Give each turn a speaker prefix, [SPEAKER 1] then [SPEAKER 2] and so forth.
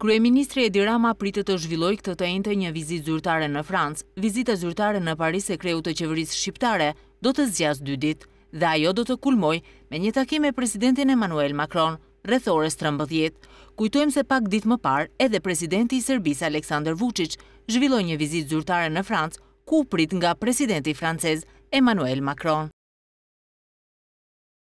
[SPEAKER 1] Kryeministri Edi Rama pritë të zhvilloj këtë të ente një vizit zyrtare në Francë. Vizita zyrtare në Paris e kreu të qeverisë shqiptare do të zjas dy dit, dhe ajo do të kulmoj me një takim e presidentin Emmanuel Macron, rrethores 13. Kujtojmë se pak dit më par, edhe presidenti i Serbis Aleksandr Vucic zhvilloj një vizit zyrtare në Francë, ku prit nga presidenti francez Emmanuel Macron.